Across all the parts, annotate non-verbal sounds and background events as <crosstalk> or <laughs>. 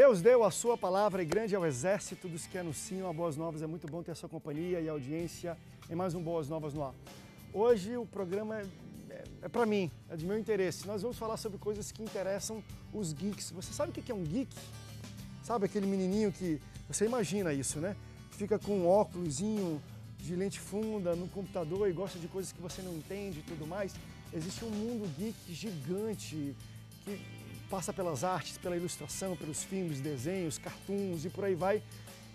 Deus deu a sua palavra e grande é o exército dos que anunciam a Boas Novas. É muito bom ter a sua companhia e audiência em mais um Boas Novas no ar. Hoje o programa é, é, é para mim, é de meu interesse. Nós vamos falar sobre coisas que interessam os geeks. Você sabe o que é um geek? Sabe aquele menininho que, você imagina isso, né? Fica com um óculosinho de lente funda no computador e gosta de coisas que você não entende e tudo mais. Existe um mundo geek gigante que passa pelas artes, pela ilustração, pelos filmes, desenhos, cartoons e por aí vai.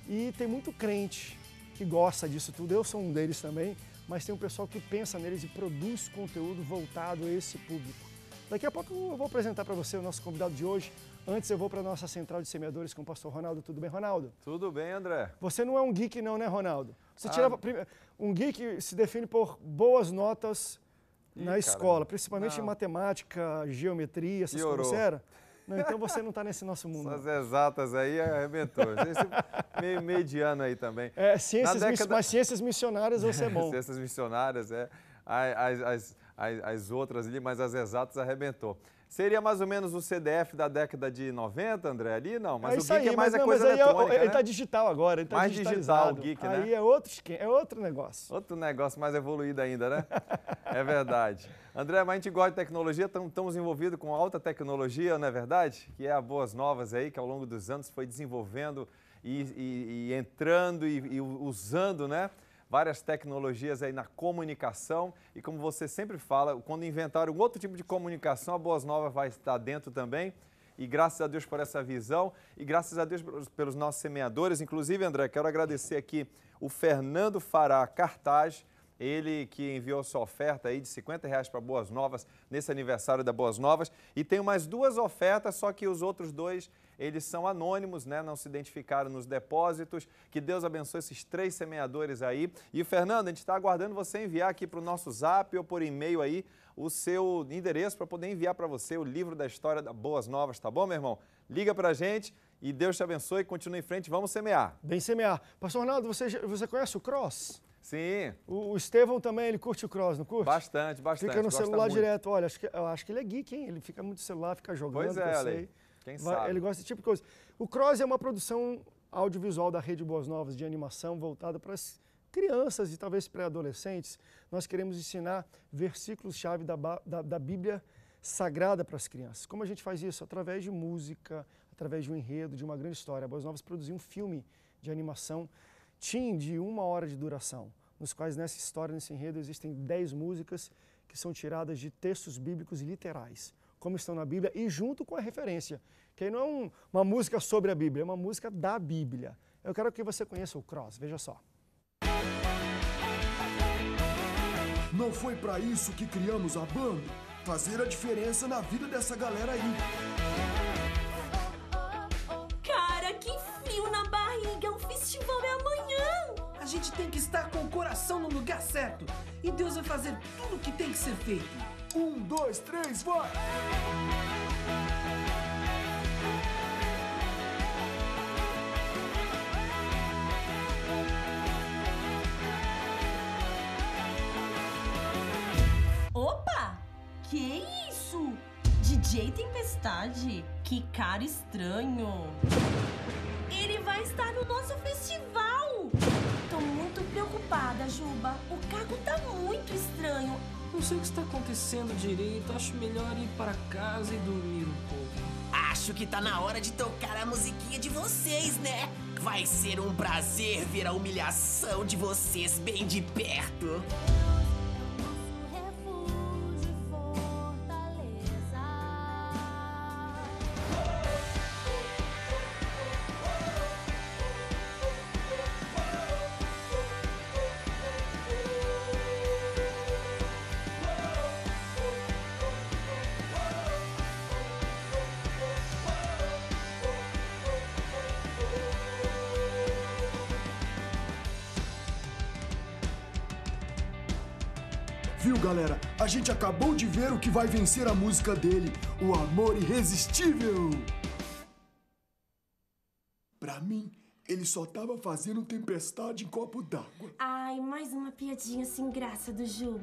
E tem muito crente que gosta disso tudo, eu sou um deles também, mas tem um pessoal que pensa neles e produz conteúdo voltado a esse público. Daqui a pouco eu vou apresentar para você o nosso convidado de hoje. Antes eu vou para a nossa central de semeadores com o pastor Ronaldo. Tudo bem, Ronaldo? Tudo bem, André. Você não é um geek não, né, Ronaldo? Você ah. Um geek se define por boas notas na escola, principalmente não. em matemática, geometria, essas Piorou. coisas, era? Não, <laughs> então você não está nesse nosso mundo. Essas exatas aí arrebentou. Esse meio mediano aí também. É, ciências, década... Mas ciências missionárias você é <laughs> bom. ciências missionárias, é. As, as, as, as outras ali, mas as exatas arrebentou. Seria mais ou menos o CDF da década de 90, André, ali? Não, mas é o Geek é aí, é mais mas, a não, coisa mas é eletrônica, é, Ele né? tá digital agora, ele tá Mais digital o Geek, né? Aí é outro, é outro negócio. Outro negócio mais evoluído ainda, né? é verdade. <laughs> André, mas a gente gosta de tecnologia, estamos envolvidos com alta tecnologia, não é verdade? Que é a Boas Novas aí, que ao longo dos anos foi desenvolvendo e, e, e entrando e, e usando, né? várias tecnologias aí na comunicação e como você sempre fala, quando inventaram um outro tipo de comunicação, a Boas Novas vai estar dentro também. E graças a Deus por essa visão e graças a Deus pelos nossos semeadores. Inclusive, André, quero agradecer aqui o Fernando Fará Cartaz, ele que enviou sua oferta aí de 50 reais para Boas Novas nesse aniversário da Boas Novas. E tem mais duas ofertas, só que os outros dois, eles são anônimos, né? Não se identificaram nos depósitos. Que Deus abençoe esses três semeadores aí. E, Fernando, a gente está aguardando você enviar aqui para o nosso zap ou por e-mail aí o seu endereço para poder enviar para você o livro da história da Boas Novas, tá bom, meu irmão? Liga para a gente. E Deus te abençoe, continue em frente, vamos semear. Bem semear. Pastor Arnaldo, você, você conhece o Cross? Sim. O, o Estevão também, ele curte o cross, não curte? Bastante, bastante. Fica no celular muito. direto. Olha, acho que, eu acho que ele é geek, hein? Ele fica muito no celular, fica jogando. Pois é, Ale. Quem Vai, sabe? Ele gosta desse tipo de coisa. O cross é uma produção audiovisual da Rede Boas Novas de animação voltada para as crianças e talvez pré-adolescentes. Nós queremos ensinar versículos-chave da, da, da Bíblia sagrada para as crianças. Como a gente faz isso? Através de música, através de um enredo, de uma grande história. A Boas Novas produziu um filme de animação Tim de uma hora de duração, nos quais nessa história, nesse enredo, existem dez músicas que são tiradas de textos bíblicos literais, como estão na Bíblia, e junto com a referência, que aí não é um, uma música sobre a Bíblia, é uma música da Bíblia. Eu quero que você conheça o Cross, veja só. Não foi para isso que criamos a banda? Fazer a diferença na vida dessa galera aí. A gente tem que estar com o coração no lugar certo. E Deus vai fazer tudo o que tem que ser feito. Um, dois, três, vai! Opa! Que isso? DJ Tempestade? Que cara estranho! Ele vai estar no nosso festival! preocupada, Juba. O Caco tá muito estranho. Não sei o que está acontecendo direito. Acho melhor ir para casa e dormir um pouco. Acho que tá na hora de tocar a musiquinha de vocês, né? Vai ser um prazer ver a humilhação de vocês bem de perto. galera, a gente acabou de ver o que vai vencer a música dele, o amor irresistível. Pra mim, ele só tava fazendo tempestade em copo d'água. Ai, mais uma piadinha sem graça do Juba.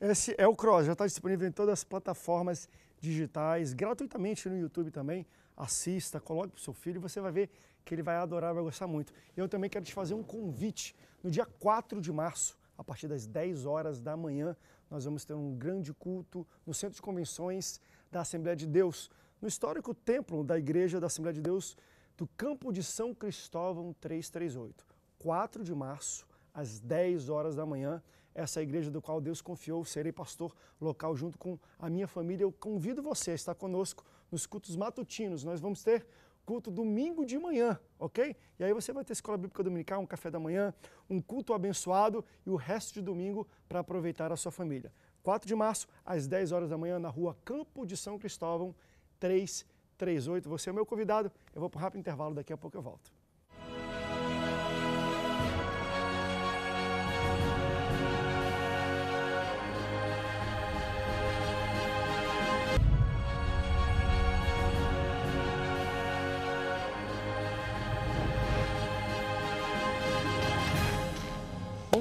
Esse é o Cross, já está disponível em todas as plataformas digitais, gratuitamente no YouTube também. Assista, coloque pro seu filho e você vai ver que ele vai adorar, vai gostar muito. Eu também quero te fazer um convite. No dia 4 de março, a partir das 10 horas da manhã, nós vamos ter um grande culto no Centro de Convenções da Assembleia de Deus, no histórico templo da Igreja da Assembleia de Deus do Campo de São Cristóvão 338. 4 de março, às 10 horas da manhã, essa é igreja do qual Deus confiou, serei pastor local junto com a minha família. Eu convido você a estar conosco nos cultos matutinos. Nós vamos ter culto domingo de manhã, ok? E aí você vai ter escola bíblica dominical, um café da manhã, um culto abençoado e o resto de domingo para aproveitar a sua família. 4 de março, às 10 horas da manhã, na rua Campo de São Cristóvão, 338. Você é meu convidado, eu vou para um rápido intervalo, daqui a pouco eu volto.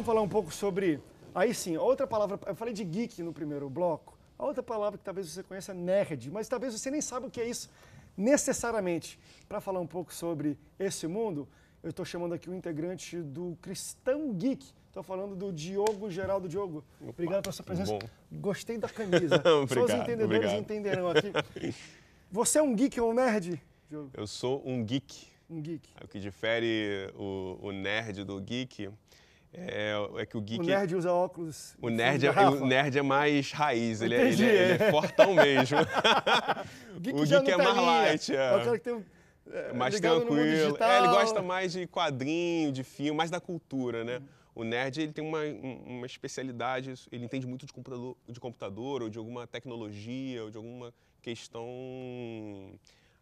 falar um pouco sobre. Aí sim, outra palavra. Eu falei de geek no primeiro bloco. A outra palavra que talvez você conheça é nerd, mas talvez você nem saiba o que é isso necessariamente. Para falar um pouco sobre esse mundo, eu estou chamando aqui o integrante do Cristão Geek. Estou falando do Diogo Geraldo Diogo. Opa, obrigado pela sua presença. Bom. Gostei da <laughs> camisa. obrigado, Só os entendedores obrigado. entenderão aqui. <laughs> Você é um geek ou um nerd, Diogo? Eu sou um geek. Um geek. É o que difere o, o nerd do geek é, é, que o geek. O nerd usa óculos. O nerd, é, o nerd é mais raiz, ele, é, ele, é, ele é fortão mesmo. <laughs> o geek, o geek é tá mais light. É. é. que tem um, é, mais tranquilo. ele gosta mais de quadrinho, de filme, mais da cultura, né? O nerd ele tem uma, uma especialidade, ele entende muito de computador, de computador ou de alguma tecnologia ou de alguma questão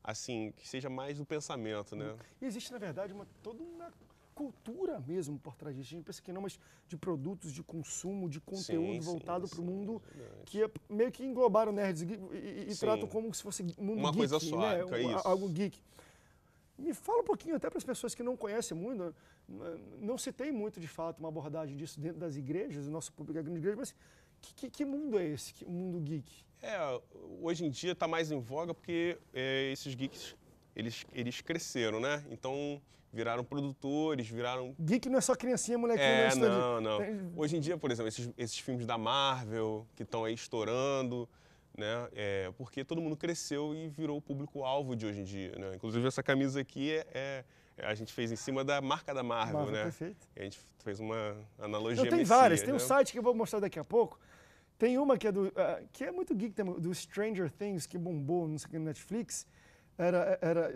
assim que seja mais do pensamento, né? E existe na verdade uma toda uma cultura mesmo por trás disso. A gente pensa que não, mas de produtos, de consumo, de conteúdo sim, voltado para o mundo, que é meio que englobaram nerds e, e, e tratam como se fosse mundo Uma geek, coisa só, né? É, é isso. algo geek. Me fala um pouquinho, até para as pessoas que não conhecem muito, não se tem muito de fato uma abordagem disso dentro das igrejas, o nosso público é grande igreja, mas que, que, que mundo é esse, que, o mundo geek? É, hoje em dia está mais em voga porque é, esses geeks, eles, eles cresceram, né? Então, viraram produtores, viraram. Geek não é só criancinha, molequinha, é, não, é não. não. Hoje em dia, por exemplo, esses, esses filmes da Marvel que estão aí estourando, né? É, porque todo mundo cresceu e virou o público-alvo de hoje em dia. Né? Inclusive, essa camisa aqui é, é, a gente fez em cima da marca da Marvel, Marvel né? Perfeito. a gente fez uma analogia. Não, tem várias, tem né? um site que eu vou mostrar daqui a pouco. Tem uma que é do. Uh, que é muito geek, do Stranger Things, que bombou, não sei o que, no Netflix era, era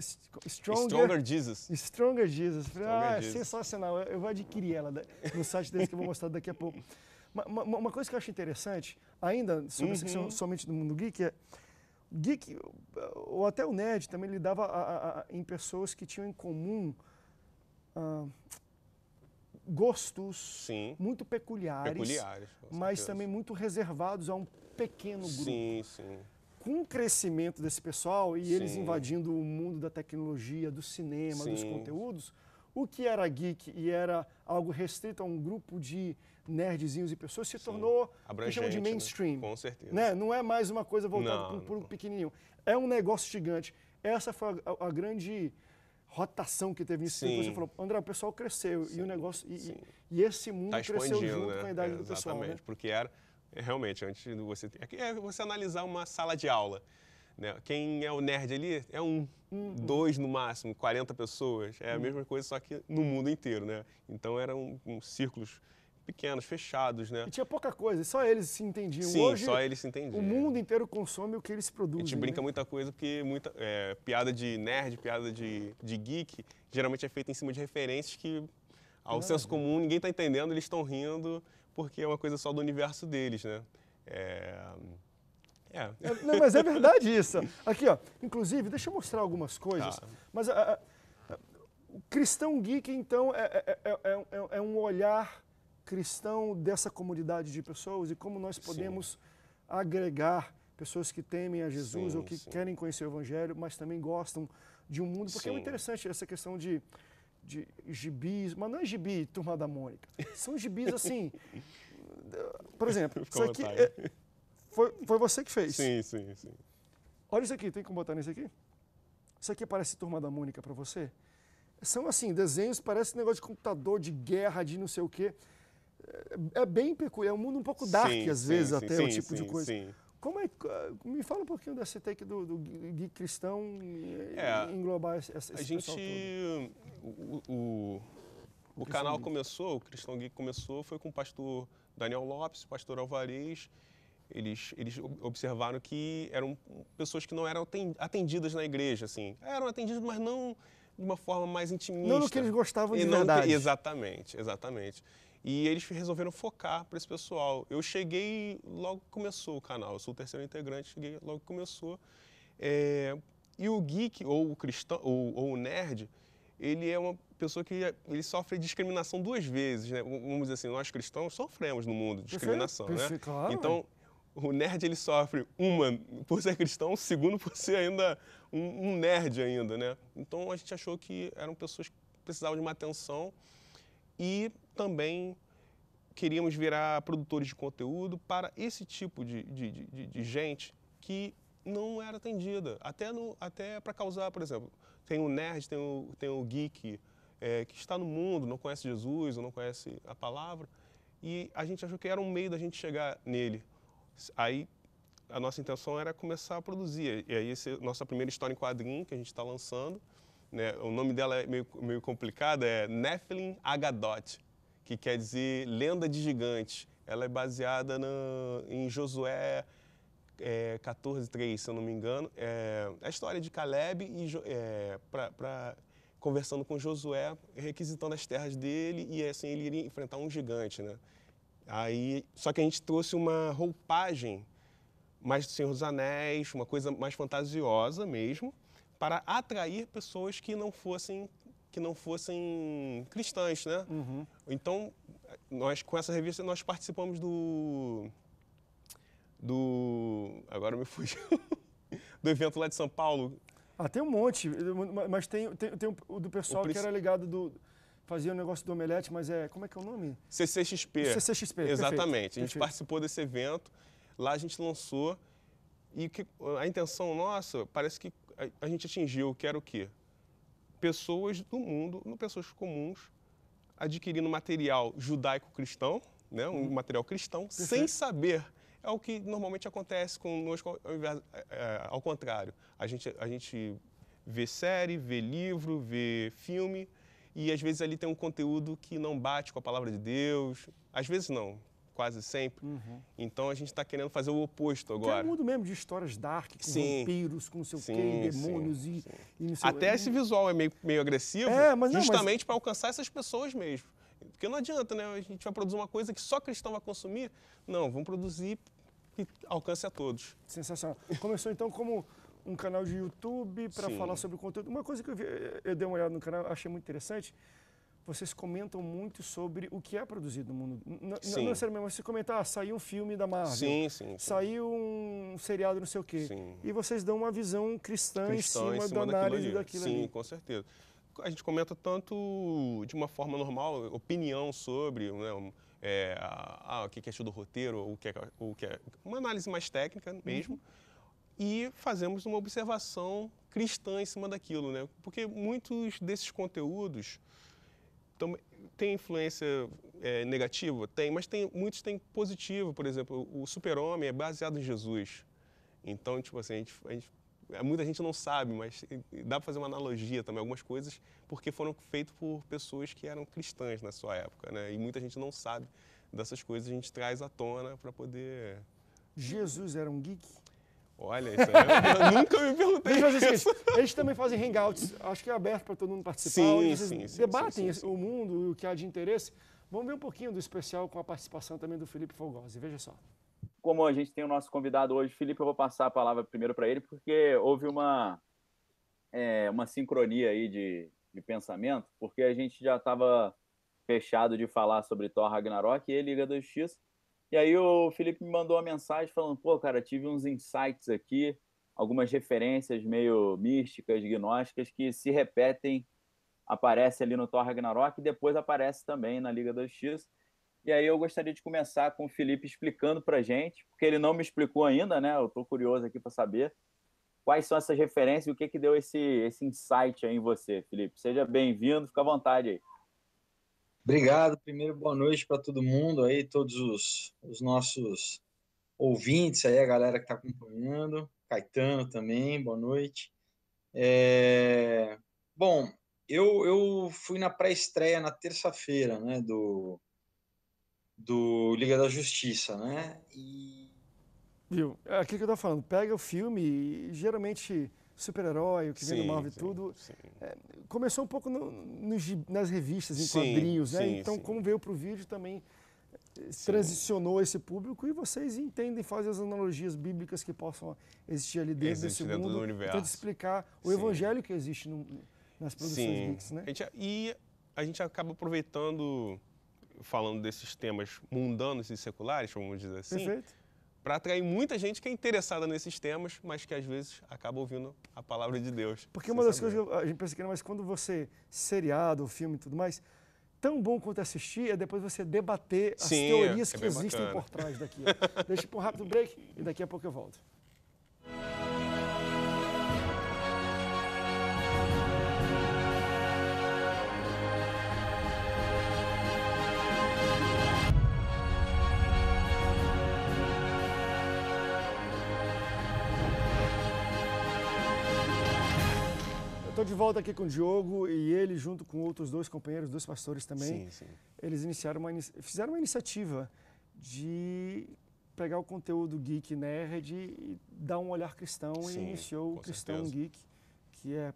Stronger, Stronger Jesus. Stronger Jesus. Falei, Stronger ah, é Jesus. é sensacional. Eu vou adquirir ela no site deles que eu vou mostrar daqui a pouco. Uma, uma, uma coisa que eu acho interessante, ainda sobre uhum. somente do mundo geek, é geek, ou até o nerd também lidava a, a, a, em pessoas que tinham em comum ah, gostos sim. muito peculiares, peculiares mas também muito reservados a um pequeno grupo. Sim, sim com o crescimento desse pessoal e Sim. eles invadindo o mundo da tecnologia, do cinema, Sim. dos conteúdos, o que era geek e era algo restrito a um grupo de nerdzinhos e pessoas se Sim. tornou chamam de né? mainstream. Né? Com certeza. Né? Não é mais uma coisa voltada para o pequenininho. É um negócio gigante. Essa foi a, a grande rotação que teve nisso. Você falou, André, o pessoal cresceu Sim. e o negócio e, e, e esse mundo tá cresceu junto né? com a idade é, do pessoal. Né? Exatamente, né? porque era é, realmente, antes de você. Aqui é você analisar uma sala de aula. Né? Quem é o nerd ali é um, uhum. dois no máximo, 40 pessoas. É a uhum. mesma coisa, só que no mundo inteiro, né? Então eram um, um círculos pequenos, fechados, né? E tinha pouca coisa, só eles se entendiam. Sim, Hoje, só eles se entendiam. O mundo inteiro consome o que eles produzem. A gente brinca né? muita coisa, porque muita é, piada de nerd, piada de, de geek, geralmente é feita em cima de referências que ao é. senso comum ninguém está entendendo, eles estão rindo porque é uma coisa só do universo deles, né? É, é... É. não, mas é verdade isso. Aqui, ó. Inclusive, deixa eu mostrar algumas coisas. Tá. Mas a, a, o cristão geek, então, é, é, é, é, um olhar cristão dessa comunidade de pessoas e como nós podemos sim. agregar pessoas que temem a Jesus sim, ou que sim. querem conhecer o Evangelho, mas também gostam de um mundo. Porque é interessante essa questão de de gibis, mas não é gibi Turma da Mônica. São gibis assim. <laughs> Por exemplo, isso aqui tá? é, foi, foi você que fez. Sim, sim, sim. Olha isso aqui, tem como botar nesse aqui? Isso aqui parece Turma da Mônica para você? São assim, desenhos, parece negócio de computador, de guerra, de não sei o quê. É, é bem peculiar, é um mundo um pouco dark sim, às vezes sim, até, o tipo de coisa. Sim. Como é, me fala um pouquinho dessa take do, do Gui Cristão é, englobar essa, essa A gente, o, o, o, o canal Gui. começou, o Cristão Gui começou, foi com o pastor Daniel Lopes, o pastor Alvarez, eles, eles observaram que eram pessoas que não eram atendidas na igreja, assim. Eram atendidas, mas não de uma forma mais intimista. Não no que eles gostavam de não verdade. exatamente, exatamente. E eles resolveram focar para esse pessoal. Eu cheguei logo que começou o canal, eu sou o terceiro integrante, cheguei logo que começou. É, e o geek, ou o cristão, ou, ou, o nerd, ele é uma pessoa que ele sofre discriminação duas vezes, né? Vamos dizer assim, nós cristãos sofremos no mundo discriminação, né? Claro. Então, o nerd ele sofre uma por ser cristão, segundo por ser ainda um, um, nerd ainda, né? Então a gente achou que eram pessoas que precisavam de uma atenção e também queríamos virar produtores de conteúdo para esse tipo de, de, de, de gente que não era atendida. Até, no, até para causar, por exemplo, tem o nerd, tem o, tem o geek é, que está no mundo, não conhece Jesus, ou não conhece a palavra, e a gente achou que era um meio da gente chegar nele. Aí a nossa intenção era começar a produzir. E aí essa é nossa primeira história em quadrinho que a gente está lançando, né, o nome dela é meio, meio complicado, é Nephilim Agadot que quer dizer lenda de gigantes. Ela é baseada em Josué é, 14, 3, se eu não me engano. É a história de Caleb e é, para conversando com Josué, requisitando as terras dele e assim ele iria enfrentar um gigante, né? Aí, só que a gente trouxe uma roupagem mais do Senhor dos Anéis, uma coisa mais fantasiosa mesmo, para atrair pessoas que não fossem que não fossem cristãs, né? Uhum. Então, nós com essa revista nós participamos do do agora me <laughs> fugiu do evento lá de São Paulo. Ah, tem um monte, mas tem tem, tem o do pessoal o que era ligado do fazia o um negócio do omelete, mas é como é que é o nome? CCXP. O CCXP. Exatamente. Perfeito. A gente participou desse evento. Lá a gente lançou e que, a intenção nossa parece que a, a gente atingiu, que era o quê? pessoas do mundo, pessoas comuns, adquirindo material judaico-cristão, né, um uhum. material cristão, sem saber. É o que normalmente acontece conosco, ao, invés, é, é, ao contrário. A gente, a gente vê série, vê livro, vê filme, e às vezes ali tem um conteúdo que não bate com a palavra de Deus. Às vezes não, quase sempre. Uhum. Então a gente está querendo fazer o oposto agora. Que é um mundo mesmo de histórias dark, com sim. vampiros, com sei o quê, demônios sim, e, sim. e não sei Até esse visual é meio, meio agressivo, é, mas, justamente mas... para alcançar essas pessoas mesmo. Porque não adianta, né? A gente vai produzir uma coisa que só cristão vai consumir. Não, vamos produzir que alcance a todos. Sensacional. Começou então como um canal de YouTube para falar sobre o conteúdo. Uma coisa que eu, vi, eu dei uma olhada no canal, achei muito interessante vocês comentam muito sobre o que é produzido no mundo. N sim. Não necessariamente, você comentar, ah, saiu um filme da Marvel, sim, sim, sim. saiu um seriado não sei o quê. Sim. E vocês dão uma visão cristã, cristã em, cima em cima da análise daquilo, daquilo Sim, ali. com certeza. A gente comenta tanto de uma forma normal, opinião sobre né, é, é o que é estilo do roteiro, o que é, o que é, uma análise mais técnica uhum. mesmo. Uhum e fazemos uma observação cristã em cima daquilo, né? Porque muitos desses conteúdos então, tem influência é, negativa? Tem, mas tem, muitos têm positivo. Por exemplo, o super-homem é baseado em Jesus. Então, tipo assim, a gente, a gente, muita gente não sabe, mas dá para fazer uma analogia também, algumas coisas, porque foram feitas por pessoas que eram cristãs na sua época, né? E muita gente não sabe dessas coisas, a gente traz à tona para poder... Jesus era um geek? Olha, isso aí eu <laughs> nunca me perguntei isso. Eles também fazem hangouts, acho que é aberto para todo mundo participar. Sim, sim, sim, debatem sim, o mundo e o que há de interesse. Vamos ver um pouquinho do especial com a participação também do Felipe Folgosi. Veja só. Como a gente tem o nosso convidado hoje, Felipe, eu vou passar a palavra primeiro para ele, porque houve uma, é, uma sincronia aí de, de pensamento, porque a gente já estava fechado de falar sobre Thor Ragnarok e Liga da Justiça, e aí o Felipe me mandou uma mensagem falando: pô, cara, tive uns insights aqui, algumas referências meio místicas, gnósticas, que se repetem, aparece ali no Thor Ragnarok e depois aparece também na Liga da Justiça. E aí eu gostaria de começar com o Felipe explicando pra gente, porque ele não me explicou ainda, né? Eu tô curioso aqui para saber quais são essas referências e o que que deu esse, esse insight aí em você, Felipe. Seja bem-vindo, fica à vontade aí. Obrigado. Primeiro, boa noite para todo mundo aí, todos os, os, nossos ouvintes aí, a galera que está acompanhando. Caetano também, boa noite. É... Bom, eu, eu fui na pré-estreia na terça-feira, né, do, do Liga da Justiça, né, e... Viu, é que eu estou falando, pega o filme e geralmente super-herói, o que sim, vem do Marvel e tudo. É, começou um pouco no, no, nas revistas, em sim, quadrinhos, né? então, como veio para o vídeo também eh, transicionou esse público e vocês entendem, fazem as analogias bíblicas que possam existir ali dentro existe desse dentro mundo, do universo. tenta explicar o evangelho que existe no, nas produções geeks, né? A gente, e a gente acaba aproveitando, falando desses temas mundanos e seculares, vamos dizer assim, Perfeito para atrair muita gente que é interessada nesses temas, mas que às vezes acaba ouvindo a palavra de Deus. Porque uma das saber. coisas que a gente pensa que não, mas quando você é seriado, filme e tudo mais, tão bom quanto assistir é depois você debater as Sim, teorias é que existem bacana. por trás daqui. Deixa eu ir para um rápido break e daqui a pouco eu volto. Estou de volta aqui com o Diogo e ele, junto com outros dois companheiros, dois pastores também, sim, sim. eles iniciaram uma, fizeram uma iniciativa de pegar o conteúdo geek nerd e dar um olhar cristão sim, e iniciou o Cristão certeza. Geek, que é,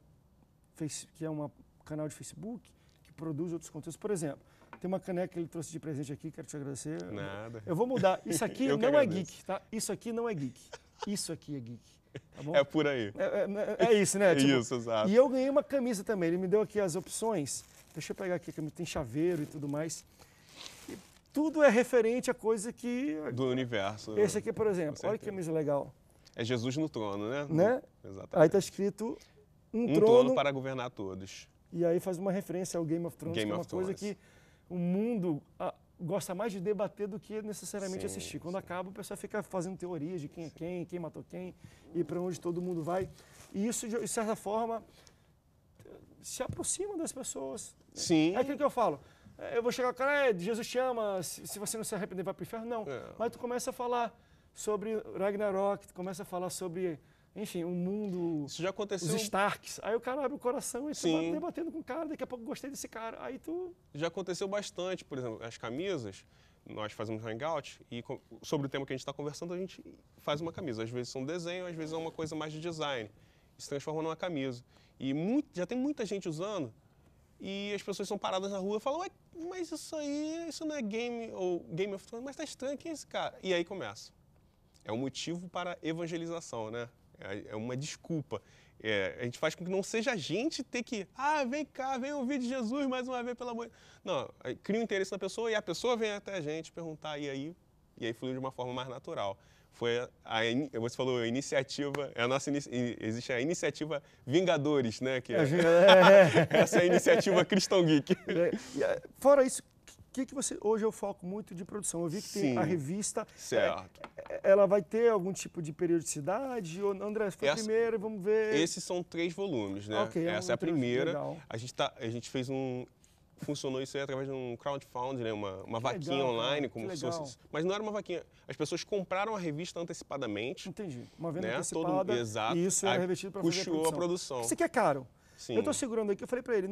que é um canal de Facebook que produz outros conteúdos. Por exemplo, tem uma caneca que ele trouxe de presente aqui, quero te agradecer. Nada. Eu vou mudar. Isso <laughs> aqui não é geek, tá? Isso aqui não é geek. Isso aqui é geek. Tá bom? É por aí. É, é, é, é isso, né? <laughs> É tipo, isso, exato. E eu ganhei uma camisa também. Ele me deu aqui as opções. Deixa eu pegar aqui a camisa. Tem chaveiro e tudo mais. E tudo é referente a coisa que... Do universo. Né? Esse aqui, por exemplo. Olha que camisa legal. É Jesus no trono, né? Né? Exatamente. Aí tá escrito um, um trono... trono para governar todos. E aí faz uma referência ao Game of Thrones, Game que é uma coisa que o mundo gosta mais de debater do que necessariamente sim, assistir. Quando sim. acaba, o pessoal fica fazendo teorias de quem é quem, quem matou quem e para onde todo mundo vai. E isso, de certa forma, se aproxima das pessoas. Sim. É aquilo que eu falo. É, eu vou chegar, cara, é, Jesus te ama, se, você não se arrepender, vai para o inferno. Não. É. Mas tu começa a falar sobre Ragnarok, tu começa a falar sobre enfim, um mundo. Isso já aconteceu. Os Starks. Aí o cara abre o coração e Sim. tu debatendo com o cara, daqui a pouco gostei desse cara. Aí tu. Já aconteceu bastante, por exemplo, as camisas. Nós fazemos hangout e sobre o tema que a gente está conversando, a gente faz uma camisa. Às vezes é um desenho, às vezes é uma coisa mais de design. Se transforma numa camisa. E muito, já tem muita gente usando e as pessoas são paradas na rua e falam, mas isso aí, isso não é game ou Game of Thrones, mas tá estranho, quem é esse cara? E aí começa. É um motivo para evangelização, né? É, é uma desculpa. É, a gente faz com que não seja a gente ter que, ah, vem cá, vem ouvir de Jesus mais uma vez, pelo amor de Não, cria um interesse na pessoa e a pessoa vem até a gente perguntar, e aí, e aí flui de uma forma mais natural. Foi a, a você falou, a iniciativa, é a nossa existe a iniciativa Vingadores, né? Que é, é, <laughs> é, é. essa é a iniciativa Cristão Geek. Fora isso, que, que você. Hoje eu foco muito de produção. Eu vi que Sim. tem a revista. É, certo. É, ela vai ter algum tipo de periodicidade? Ou, André, foi Essa, a primeira, vamos ver. Esses são três volumes, né? Okay, é Essa é a primeira. A gente, tá, a gente fez um. Funcionou isso aí através de um crowdfunding, né? uma, uma vaquinha legal, online, como se fosse. Mas não era uma vaquinha. As pessoas compraram a revista antecipadamente. Entendi. Uma venda né? antecipada. Todo, exato. E isso é revestido para fazer a produção. a produção. Isso aqui é caro. Sim. Eu estou segurando aqui, eu falei para ele,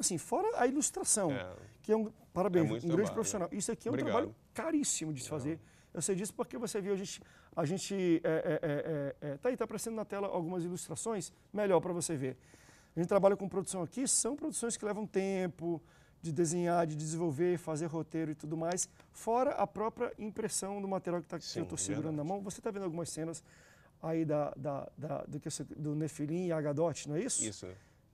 assim, fora a ilustração, é. que é um, parabéns, é um trabalho. grande profissional. Isso aqui é um Obrigado. trabalho caríssimo de se é. fazer. Eu sei disso porque você viu, a gente, a gente é, é, é, é, é tá aí, tá aparecendo na tela algumas ilustrações, melhor para você ver. A gente trabalha com produção aqui, são produções que levam tempo de desenhar, de desenvolver, fazer roteiro e tudo mais, fora a própria impressão do material que, tá, Sim, que eu estou segurando verdade. na mão. Você está vendo algumas cenas aí da, da, da do, que, do Nefilim e Agadote, não é isso? Isso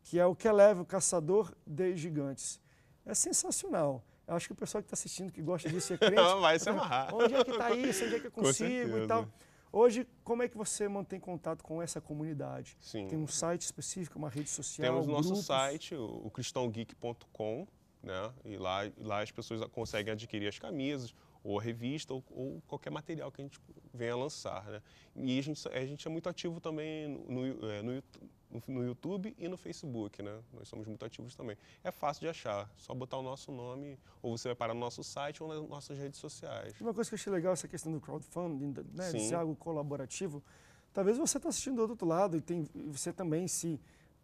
que é o que leva o caçador de gigantes. É sensacional. Eu acho que o pessoal que está assistindo, que gosta disso, é <laughs> crente. Vai se amarrar. Onde é que está isso? Onde é que eu consigo e tal. Hoje, como é que você mantém contato com essa comunidade? Sim. Tem um site específico, uma rede social? Temos o nosso site, o cristãogeek.com, né? E lá, lá as pessoas conseguem adquirir as camisas, ou a revista, ou, ou, qualquer material que a gente venha lançar, né? E a gente, a gente é muito ativo também no, no, é, no no, YouTube e no Facebook, né? Nós somos muito ativos também. É fácil de achar, só botar o nosso nome, ou você vai para o nosso site ou nas nossas redes sociais. Uma coisa que eu achei legal é essa questão do crowdfunding, né? Sim. de ser algo colaborativo. Talvez você está assistindo do outro lado e tem, você também se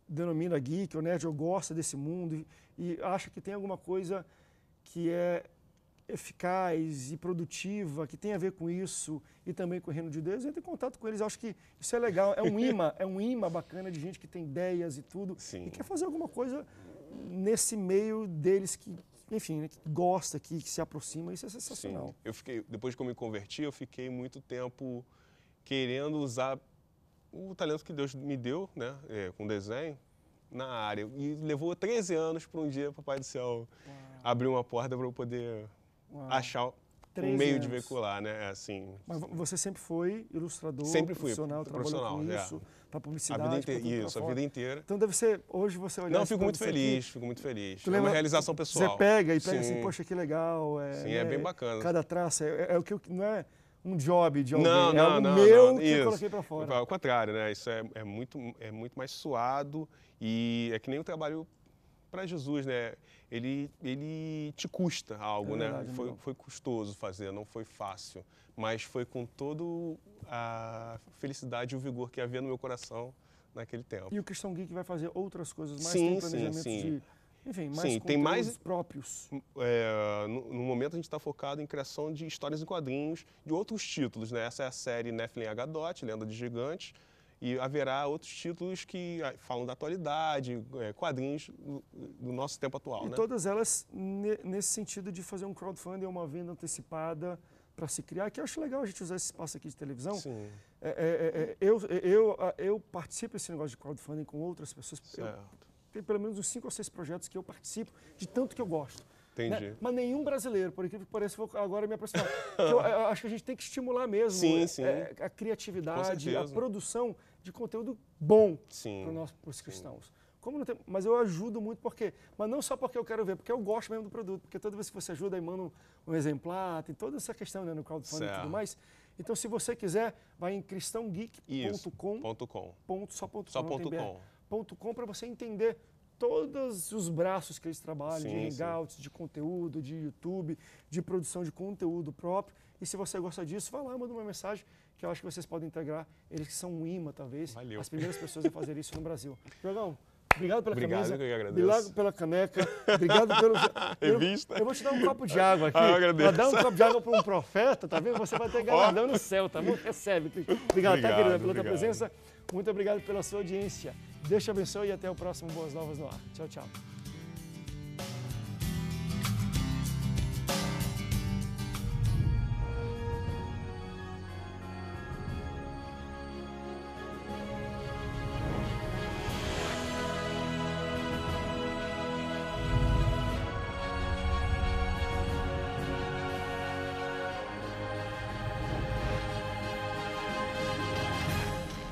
denomina geek ou nerd ou gosta desse mundo e, e acha que tem alguma coisa que é eficaz e produtiva que tem a ver com isso e também com o reino de Deus, entre em contato com eles. Eu acho que isso é legal, é um imã, é um imã bacana de gente que tem ideias e tudo Sim. e quer fazer alguma coisa nesse meio deles que, enfim, né, que gosta, que, que, se aproxima, isso é sensacional. Sim. Eu fiquei, depois que eu me converti, eu fiquei muito tempo querendo usar o talento que Deus me deu, né, é, com desenho, na área. E levou 13 anos para um dia o Papai do Céu Uau. abrir uma porta para eu poder achar um meio anos. de veicular, né? É assim. Mas você sempre foi ilustrador, sempre fui, profissional, profissional trabalhou com isso, é. para publicidade, a vida inteira, pra isso, pra a vida inteira. Então deve ser hoje você olhar. Não, fico muito feliz, aqui, fico muito feliz. É uma realização pessoal. Você pega e pega assim, Sim. assim, poxa, que legal. É, Sim, é, é bem bacana. Cada traço é, é o que não é um job de alguém, não, é não, é o não, meu não. que eu coloquei para fora. Ao contrário, né? Isso é, é, muito, é muito mais suado e é que nem o trabalho para Jesus, né? Ele, ele te custa algo, é né? verdade, né? Foi, foi custoso fazer, não foi fácil, mas foi com toda a felicidade e o vigor que havia no meu coração naquele tempo. E o Cristão Geek vai fazer outras coisas mais, sim, tem planejamento sim, sim. de... Enfim, mais Sim, tem mais próprios. É, no, no, momento a gente está focado em criação de histórias em quadrinhos de outros títulos, né? Essa é a série H Agadot, Lenda de Gigantes. E haverá outros títulos que ah, falam da atualidade, é, quadrinhos do nosso tempo atual. E né? todas elas nesse sentido de fazer um crowdfunding, uma venda antecipada para se criar, que eu acho legal a gente usar esse espaço aqui de televisão. Sim. É, é, é, é eu, eu, eu participo desse negócio de crowdfunding com outras pessoas. Certo. Eu, tem pelo menos uns cinco ou seis projetos que eu participo, de tanto que eu gosto. Entendi. Né? Mas nenhum brasileiro, por incrível que pareça, vou agora me aproximar. <laughs> eu, eu, acho que a gente tem que estimular mesmo sim, é, sim. É, a criatividade, a produção de conteúdo bom para os cristãos. Como não tem, mas eu ajudo muito porque, mas não só porque eu quero ver, porque eu gosto mesmo do produto, porque toda vez que você ajuda e manda um, um, exemplar, tem toda essa questão né, no crowdfunding certo. e tudo mais. Então, se você quiser, vai em cristãogeek.com. Só ponto, só ponto com. Ponto com para você entender todos os braços que eles trabalham, sim, de hangouts, de conteúdo, de YouTube, de produção de conteúdo próprio. E se você gosta disso, vai lá, manda uma mensagem que eu acho que vocês podem integrar. Eles que são um imã, talvez, Valeu. as primeiras pessoas a fazer isso no Brasil. Jogão, <laughs> Obrigado pela obrigado, camisa. Obrigado, eu agradeço. Obrigado pela caneca. Obrigado pelo... <laughs> Revista. Eu, eu, vou te dar um copo de água aqui. Ah, eu agradeço. Vou dar um copo de água para um profeta, tá vendo? Você vai ter <laughs> galardão oh. no céu, tá bom? Recebe. Obrigado, obrigado tá, querida, pela obrigado. tua presença. Muito obrigado pela sua audiência. Deus te abençoe e até o próximo Boas Novas no Ar. Tchau, tchau.